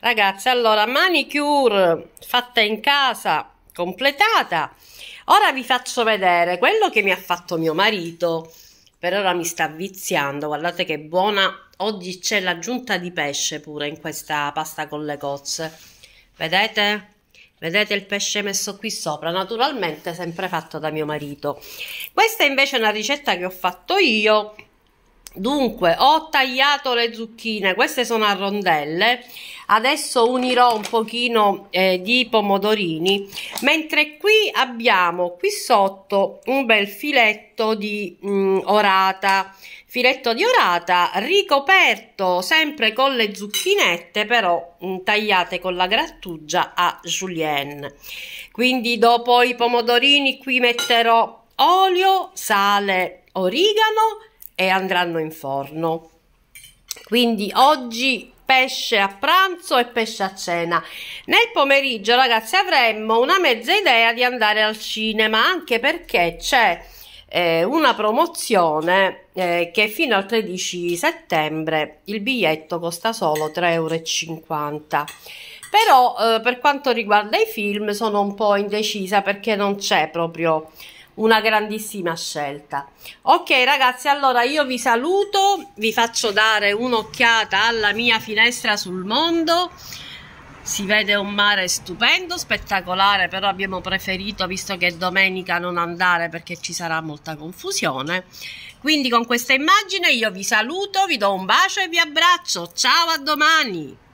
Ragazzi, allora, manicure fatta in casa, completata. Ora vi faccio vedere quello che mi ha fatto mio marito. Per ora mi sta viziando, guardate che buona. Oggi c'è l'aggiunta di pesce pure in questa pasta con le cozze. Vedete? Vedete il pesce messo qui sopra, naturalmente sempre fatto da mio marito. Questa invece è una ricetta che ho fatto io Dunque, ho tagliato le zucchine, queste sono a rondelle, adesso unirò un pochino eh, di pomodorini, mentre qui abbiamo qui sotto un bel filetto di mh, mm, orata, filetto di orata ricoperto sempre con le zucchinette, però mh, mm, tagliate con la grattugia a julienne. Quindi dopo i pomodorini qui metterò olio, sale, origano e andranno in forno. Quindi oggi pesce a pranzo e pesce a cena. Nel pomeriggio, ragazzi, avremmo una mezza idea di andare al cinema, anche perché c'è eh, una promozione eh, che fino al 13 settembre il biglietto costa solo 3,50 euro. Però eh, per quanto riguarda i film sono un po' indecisa perché non c'è proprio una grandissima scelta. Ok ragazzi, allora io vi saluto, vi faccio dare un'occhiata alla mia finestra sul mondo. Si vede un mare stupendo, spettacolare, però abbiamo preferito, visto che è domenica, non andare perché ci sarà molta confusione. Quindi con questa immagine io vi saluto, vi do un bacio e vi abbraccio. Ciao a domani!